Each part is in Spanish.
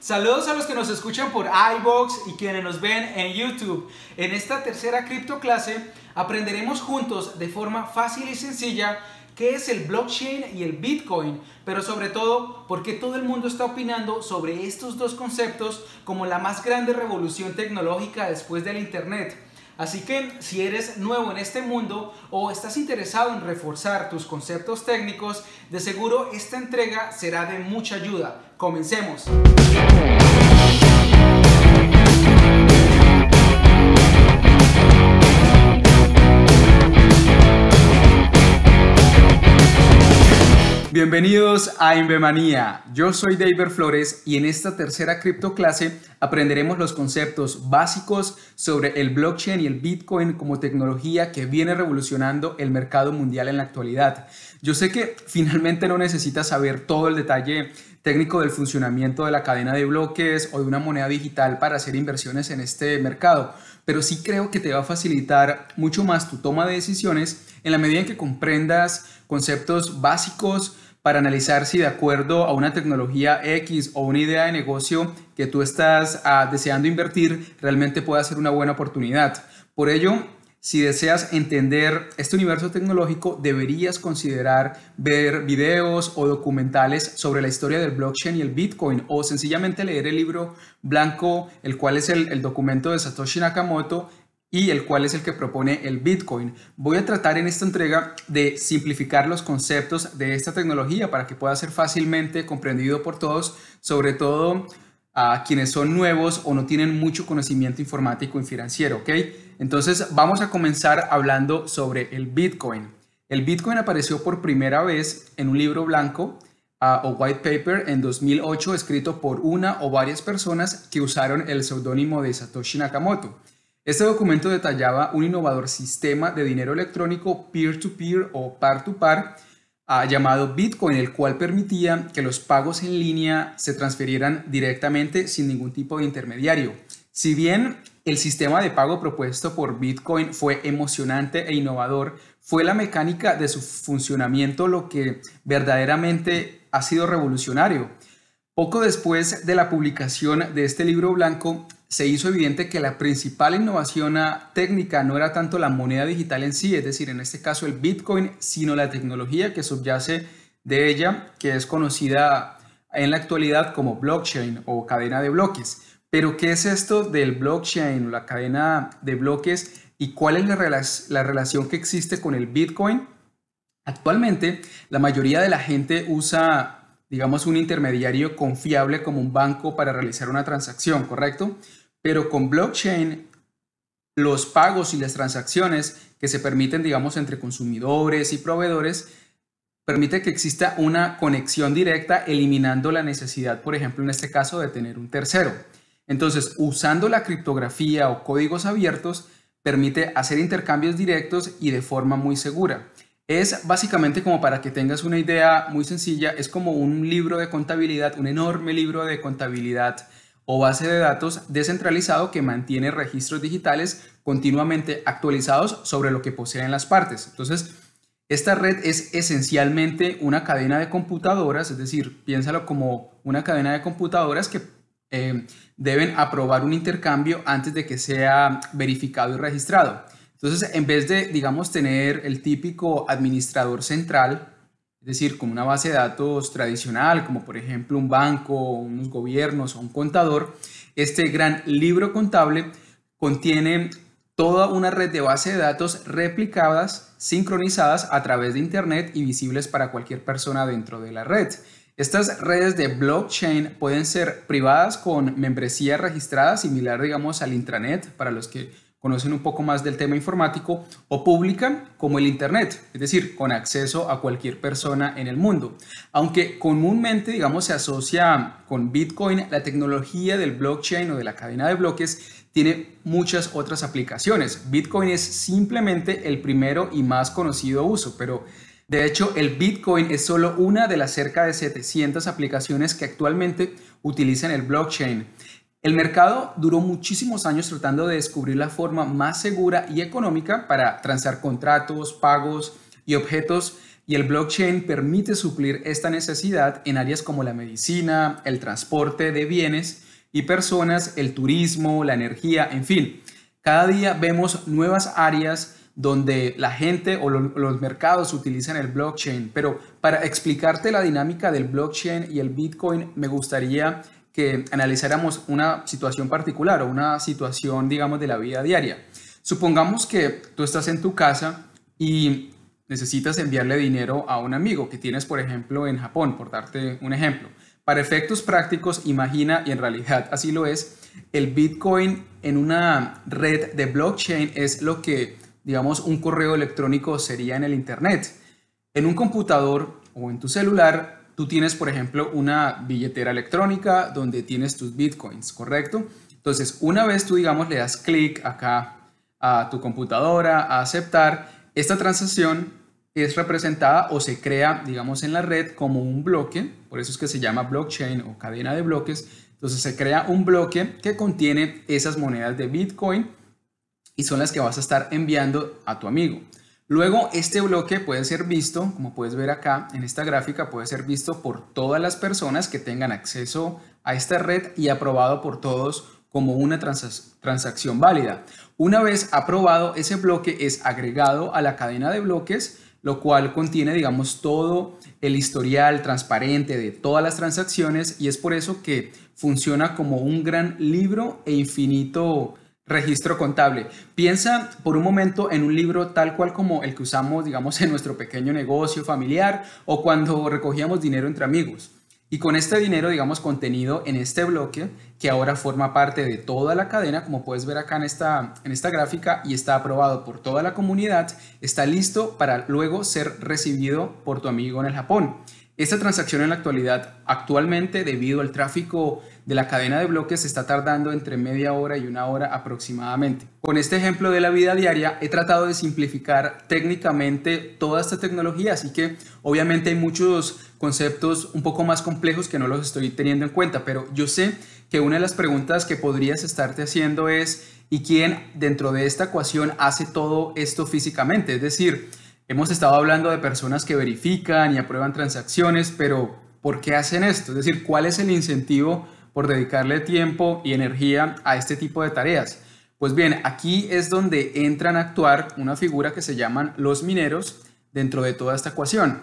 Saludos a los que nos escuchan por iBox y quienes nos ven en YouTube. En esta tercera cripto clase aprenderemos juntos de forma fácil y sencilla qué es el blockchain y el Bitcoin, pero sobre todo por qué todo el mundo está opinando sobre estos dos conceptos como la más grande revolución tecnológica después del Internet. Así que si eres nuevo en este mundo o estás interesado en reforzar tus conceptos técnicos, de seguro esta entrega será de mucha ayuda. Comencemos. Bienvenidos a Invemanía. Yo soy David Flores y en esta tercera cripto clase aprenderemos los conceptos básicos sobre el blockchain y el Bitcoin como tecnología que viene revolucionando el mercado mundial en la actualidad. Yo sé que finalmente no necesitas saber todo el detalle técnico del funcionamiento de la cadena de bloques o de una moneda digital para hacer inversiones en este mercado, pero sí creo que te va a facilitar mucho más tu toma de decisiones en la medida en que comprendas conceptos básicos para analizar si de acuerdo a una tecnología X o una idea de negocio que tú estás ah, deseando invertir realmente pueda ser una buena oportunidad. Por ello, si deseas entender este universo tecnológico, deberías considerar ver videos o documentales sobre la historia del blockchain y el Bitcoin, o sencillamente leer el libro blanco, el cual es el, documento de Satoshi Nakamoto y el cual es el que propone el Bitcoin. Voy a tratar en esta entrega de simplificar los conceptos de esta tecnología para que pueda ser fácilmente comprendido por todos, sobre todo a quienes son nuevos o no tienen mucho conocimiento informático y financiero, ¿ok? Entonces vamos a comenzar hablando sobre el Bitcoin. El Bitcoin apareció por primera vez en un libro blanco ah, o white paper en 2008 escrito por una o varias personas que usaron el seudónimo de Satoshi Nakamoto. Este documento detallaba un innovador sistema de dinero electrónico peer-to-peer o par-to-par ah, llamado Bitcoin, el cual permitía que los pagos en línea se transfirieran directamente sin ningún tipo de intermediario. Si bien el sistema de pago propuesto por Bitcoin fue emocionante e innovador. Fue la mecánica de su funcionamiento lo que verdaderamente ha sido revolucionario. Poco después de la publicación de este libro blanco, se hizo evidente que la principal innovación técnica no era tanto la moneda digital en sí, es decir, en este caso el Bitcoin, sino la tecnología que subyace de ella, que es conocida en la actualidad como blockchain o cadena de bloques. Pero, ¿qué es esto del blockchain la cadena de bloques y cuál es la, la, relación que existe con el Bitcoin? Actualmente, la mayoría de la gente usa, digamos, un intermediario confiable como un banco para realizar una transacción, ¿correcto? Pero con blockchain, los pagos y las transacciones que se permiten, digamos, entre consumidores y proveedores, permite que exista una conexión directa, eliminando la necesidad, por ejemplo, en este caso, de tener un tercero. Entonces, usando la criptografía o códigos abiertos, permite hacer intercambios directos y de forma muy segura. Es básicamente como para que tengas una idea muy sencilla, es como un libro de contabilidad, un enorme libro de contabilidad o base de datos descentralizado que mantiene registros digitales continuamente actualizados sobre lo que poseen las partes. Entonces, esta red es esencialmente una cadena de computadoras, es decir, piénsalo como una cadena de computadoras que Em, deben aprobar un intercambio antes de que sea verificado y registrado. Entonces, en vez de, digamos, tener el típico administrador central, es decir, como una base de datos tradicional, como por ejemplo un banco, unos gobiernos o un contador, este gran libro contable contiene toda una red de base de datos replicadas, sincronizadas a través de Internet y visibles para cualquier persona dentro de la red. Estas redes de blockchain pueden ser privadas con membresía registrada, similar, digamos, al intranet, para los que conocen un poco más del tema informático, o públicas como el Internet, es decir, con acceso a cualquier persona en el mundo. Aunque comúnmente, digamos, se asocia con Bitcoin, la tecnología del blockchain o de la cadena de bloques tiene muchas otras aplicaciones. Bitcoin es simplemente el primero y más conocido uso, pero de hecho, el Bitcoin es solo una de las cerca de 700 aplicaciones que actualmente utilizan el blockchain. El mercado duró muchísimos años tratando de descubrir la forma más segura y económica para transar contratos, pagos y objetos y el blockchain permite suplir esta necesidad en áreas como la medicina, el transporte de bienes y personas, el turismo, la energía, en fin. Cada día vemos nuevas áreas donde la gente o los mercados utilizan el blockchain. Pero para explicarte la dinámica del blockchain y el Bitcoin, me gustaría que analizáramos una situación particular o una situación, digamos, de la vida diaria. Supongamos que tú estás en tu casa y necesitas enviarle dinero a un amigo que tienes, por ejemplo, en Japón, por darte un ejemplo. Para efectos prácticos, imagina, y en realidad así lo es, el Bitcoin en una red de blockchain es lo que digamos, un correo electrónico sería en el Internet. En un computador o en tu celular, tú tienes, por ejemplo, una billetera electrónica donde tienes tus bitcoins, ¿correcto? Entonces, una vez tú, digamos, le das clic acá a tu computadora, a aceptar, esta transacción es representada o se crea, digamos, en la red como un bloque, por eso es que se llama blockchain o cadena de bloques. Entonces se crea un bloque que contiene esas monedas de Bitcoin y son las que vas a estar enviando a tu amigo. Luego, este bloque puede ser visto, como puedes ver acá en esta gráfica, puede ser visto por todas las personas que tengan acceso a esta red y aprobado por todos como una transacción válida. Una vez aprobado, ese bloque es agregado a la cadena de bloques, lo cual contiene, digamos, todo el historial transparente de todas las transacciones y es por eso que funciona como un gran libro e infinito Registro contable. Piensa por un momento en un libro tal cual como el que usamos, digamos, en nuestro pequeño negocio familiar o cuando recogíamos dinero entre amigos. Y con este dinero, digamos, contenido en este bloque, que ahora forma parte de toda la cadena, como puedes ver acá en esta, en esta gráfica, y está aprobado por toda la comunidad, está listo para luego ser recibido por tu amigo en el Japón. Esta transacción en la actualidad, actualmente debido al tráfico de la cadena de bloques, está tardando entre media hora y una hora aproximadamente. Con este ejemplo de la vida diaria, he tratado de simplificar técnicamente toda esta tecnología, así que obviamente hay muchos conceptos un poco más complejos que no los estoy teniendo en cuenta, pero yo sé que una de las preguntas que podrías estarte haciendo es, ¿y quién dentro de esta ecuación hace todo esto físicamente? Es decir, Hemos estado hablando de personas que verifican y aprueban transacciones, pero ¿por qué hacen esto? Es decir, ¿cuál es el incentivo por dedicarle tiempo y energía a este tipo de tareas? Pues bien, aquí es donde entran a actuar una figura que se llaman los mineros dentro de toda esta ecuación.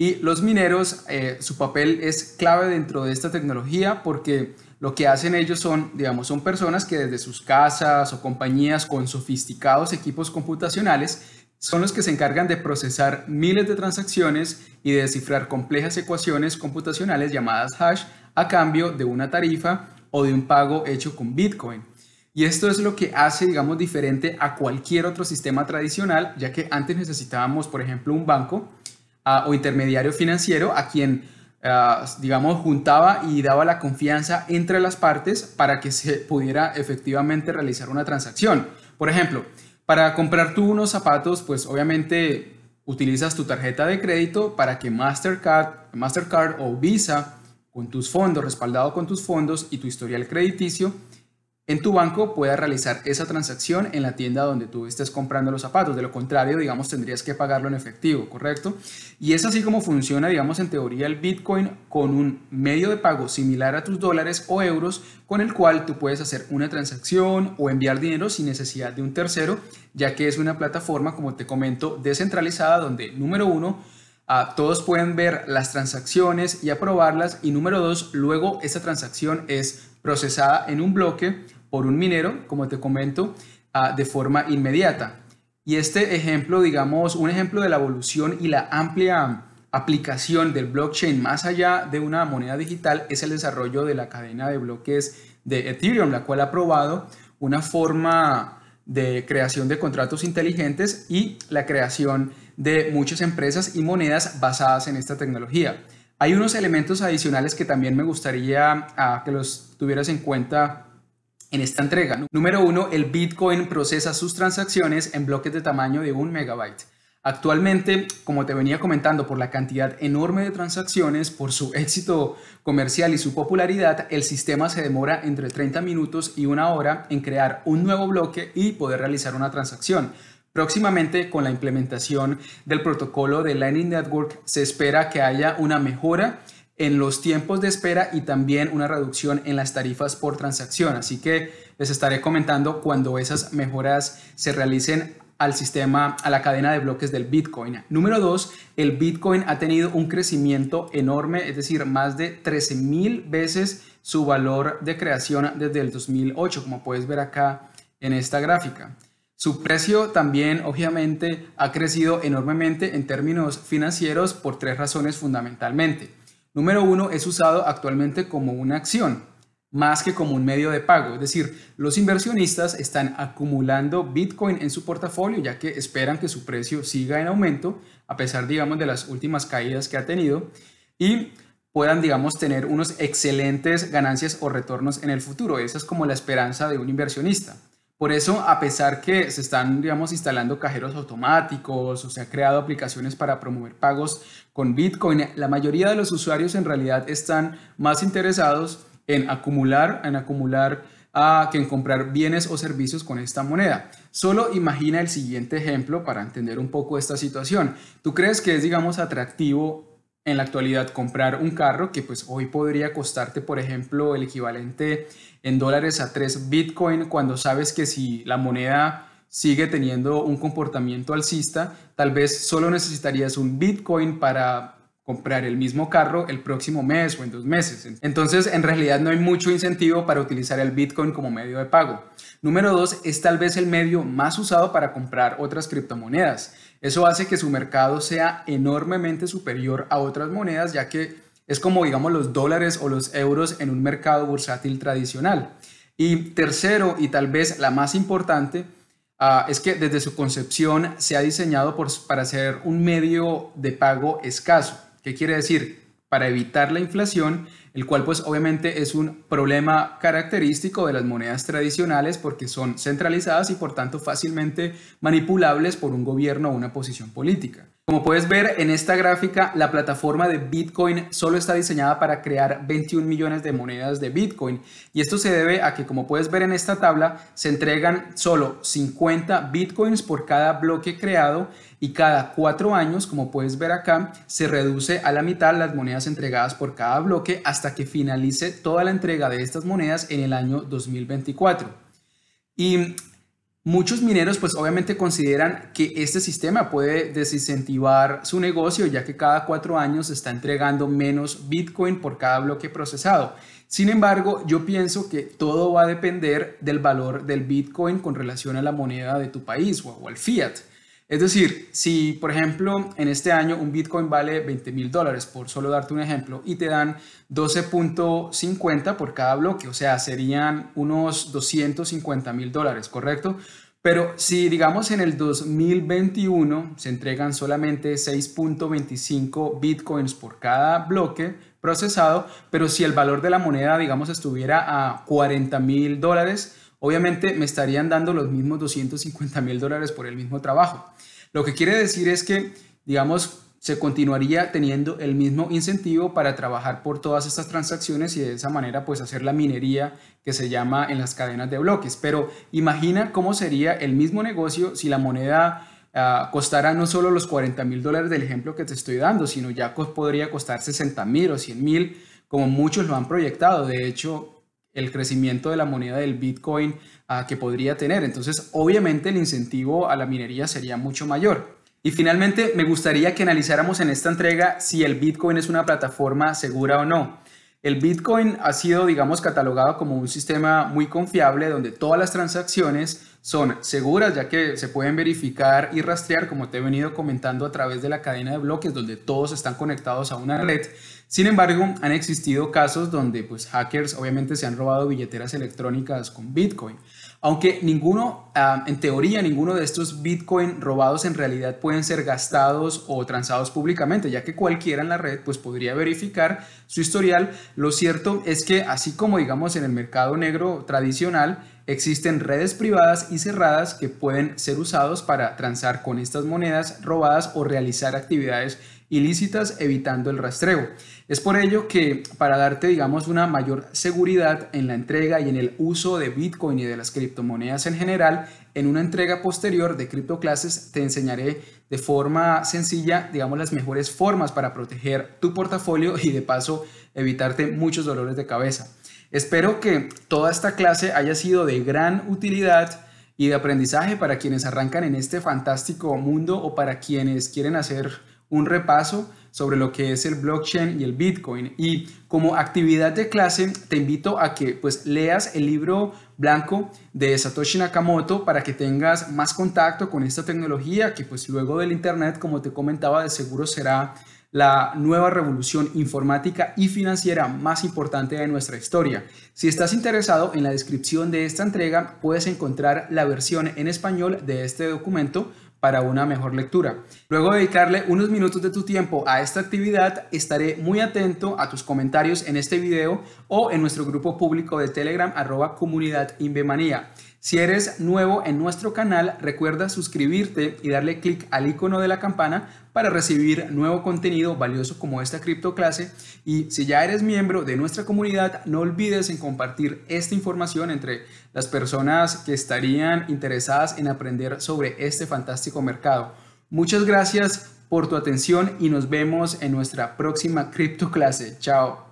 Y los mineros, eh, su papel es clave dentro de esta tecnología porque lo que hacen ellos son, digamos, son personas que desde sus casas o compañías con sofisticados equipos computacionales son los que se encargan de procesar miles de transacciones y de descifrar complejas ecuaciones computacionales llamadas hash a cambio de una tarifa o de un pago hecho con Bitcoin. Y esto es lo que hace, digamos, diferente a cualquier otro sistema tradicional, ya que antes necesitábamos, por ejemplo, un banco ah, o intermediario financiero a quien, ah, digamos, juntaba y daba la confianza entre las partes para que se pudiera efectivamente realizar una transacción. Por ejemplo, para comprar tú unos zapatos, pues obviamente utilizas tu tarjeta de crédito para que Mastercard, Mastercard o Visa, con tus fondos, respaldado con tus fondos y tu historial crediticio, en tu banco pueda realizar esa transacción en la tienda donde tú estés comprando los zapatos. De lo contrario, digamos, tendrías que pagarlo en efectivo, ¿correcto? Y es así como funciona, digamos, en teoría el Bitcoin con un medio de pago similar a tus dólares o euros con el cual tú puedes hacer una transacción o enviar dinero sin necesidad de un tercero, ya que es una plataforma, como te comento, descentralizada donde, número uno, ah, todos pueden ver las transacciones y aprobarlas. Y número dos, luego esa transacción es procesada en un bloque por un minero, como te comento, ah, de forma inmediata. Y este ejemplo, digamos, un ejemplo de la evolución y la amplia aplicación del blockchain más allá de una moneda digital es el desarrollo de la cadena de bloques de Ethereum, la cual ha probado una forma de creación de contratos inteligentes y la creación de muchas empresas y monedas basadas en esta tecnología. Hay unos elementos adicionales que también me gustaría ah, que los tuvieras en cuenta en esta entrega. Número uno, el Bitcoin procesa sus transacciones en bloques de tamaño de un megabyte. Actualmente, como te venía comentando, por la cantidad enorme de transacciones, por su éxito comercial y su popularidad, el sistema se demora entre 30 minutos y una hora en crear un nuevo bloque y poder realizar una transacción. Próximamente, con la implementación del protocolo de Lightning Network, se espera que haya una mejora en los tiempos de espera y también una reducción en las tarifas por transacción. Así que les estaré comentando cuando esas mejoras se realicen al sistema, a la cadena de bloques del Bitcoin. Número dos, el Bitcoin ha tenido un crecimiento enorme, es decir, más de 13 mil veces su valor de creación desde el 2008, como puedes ver acá en esta gráfica. Su precio también, obviamente, ha crecido enormemente en términos financieros por tres razones fundamentalmente. Número uno, es usado actualmente como una acción, más que como un medio de pago. Es decir, los inversionistas están acumulando Bitcoin en su portafolio ya que esperan que su precio siga en aumento, a pesar, digamos, de las últimas caídas que ha tenido, y puedan, digamos, tener unos excelentes ganancias o retornos en el futuro. Esa es como la esperanza de un inversionista. Por eso, a pesar que se están, digamos, instalando cajeros automáticos o se han creado aplicaciones para promover pagos con Bitcoin, la mayoría de los usuarios en realidad están más interesados en acumular, en acumular a, ah, que en comprar bienes o servicios con esta moneda. Solo imagina el siguiente ejemplo para entender un poco esta situación. ¿Tú crees que es, digamos, atractivo en la actualidad comprar un carro que pues hoy podría costarte, por ejemplo, el equivalente en dólares a 3 Bitcoin cuando sabes que si la moneda sigue teniendo un comportamiento alcista, tal vez solo necesitarías un Bitcoin para comprar el mismo carro el próximo mes o en dos meses. Entonces, en realidad no hay mucho incentivo para utilizar el Bitcoin como medio de pago. Número dos, es tal vez el medio más usado para comprar otras criptomonedas. Eso hace que su mercado sea enormemente superior a otras monedas, ya que es como, digamos, los dólares o los euros en un mercado bursátil tradicional. Y tercero, y tal vez la más importante, ah, es que desde su concepción se ha diseñado para ser un medio de pago escaso. ¿Qué quiere decir? Para evitar la inflación, el cual pues obviamente es un problema característico de las monedas tradicionales porque son centralizadas y por tanto fácilmente manipulables por un gobierno o una posición política. Como puedes ver en esta gráfica, la plataforma de Bitcoin solo está diseñada para crear 21 millones de monedas de Bitcoin. Y esto se debe a que, como puedes ver en esta tabla, se entregan solo 50 Bitcoins por cada bloque creado y cada cuatro años, como puedes ver acá, se reduce a la mitad las monedas entregadas por cada bloque hasta que finalice toda la entrega de estas monedas en el año 2024. Y Muchos mineros pues obviamente consideran que este sistema puede desincentivar su negocio ya que cada cuatro años se está entregando menos Bitcoin por cada bloque procesado. Sin embargo, yo pienso que todo va a depender del valor del Bitcoin con relación a la moneda de tu país o, al fiat. Es decir, si por ejemplo en este año un Bitcoin vale 20 mil dólares, por solo darte un ejemplo, y te dan 12.50 por cada bloque, o sea, serían unos 250 mil dólares, ¿correcto? Pero si digamos en el 2021 se entregan solamente 6.25 bitcoins por cada bloque procesado, pero si el valor de la moneda digamos estuviera a 40 mil dólares, obviamente me estarían dando los mismos 250 mil dólares por el mismo trabajo. Lo que quiere decir es que, digamos, se continuaría teniendo el mismo incentivo para trabajar por todas estas transacciones y de esa manera pues hacer la minería que se llama en las cadenas de bloques. Pero imagina cómo sería el mismo negocio si la moneda ah, costara no solo los 40 mil dólares del ejemplo que te estoy dando, sino ya podría costar 60 mil o 100 mil como muchos lo han proyectado. De hecho, el crecimiento de la moneda del Bitcoin ah, que podría tener. Entonces, obviamente el incentivo a la minería sería mucho mayor. Y finalmente, me gustaría que analizáramos en esta entrega si el Bitcoin es una plataforma segura o no. El Bitcoin ha sido, digamos, catalogado como un sistema muy confiable donde todas las transacciones son seguras ya que se pueden verificar y rastrear, como te he venido comentando a través de la cadena de bloques donde todos están conectados a una red. Sin embargo, han existido casos donde pues, hackers obviamente se han robado billeteras electrónicas con Bitcoin. Aunque ninguno, ah, en teoría, ninguno de estos Bitcoin robados en realidad pueden ser gastados o transados públicamente, ya que cualquiera en la red pues, podría verificar su historial. Lo cierto es que, así como digamos en el mercado negro tradicional, existen redes privadas y cerradas que pueden ser usados para transar con estas monedas robadas o realizar actividades ilícitas evitando el rastreo. Es por ello que para darte, digamos, una mayor seguridad en la entrega y en el uso de Bitcoin y de las criptomonedas en general, en una entrega posterior de criptoclases te enseñaré de forma sencilla, digamos, las mejores formas para proteger tu portafolio y de paso evitarte muchos dolores de cabeza. Espero que toda esta clase haya sido de gran utilidad y de aprendizaje para quienes arrancan en este fantástico mundo o para quienes quieren hacer un repaso sobre lo que es el blockchain y el Bitcoin. Y como actividad de clase, te invito a que pues leas el libro blanco de Satoshi Nakamoto para que tengas más contacto con esta tecnología que pues luego del Internet, como te comentaba, de seguro será la nueva revolución informática y financiera más importante de nuestra historia. Si estás interesado, en la descripción de esta entrega puedes encontrar la versión en español de este documento para una mejor lectura. Luego de dedicarle unos minutos de tu tiempo a esta actividad, estaré muy atento a tus comentarios en este video o en nuestro grupo público de Telegram arroba comunidad Inbemanía. Si eres nuevo en nuestro canal, recuerda suscribirte y darle clic al icono de la campana para recibir nuevo contenido valioso como esta cripto clase. Y si ya eres miembro de nuestra comunidad, no olvides en compartir esta información entre las personas que estarían interesadas en aprender sobre este fantástico mercado. Muchas gracias por tu atención y nos vemos en nuestra próxima cripto clase. Chao.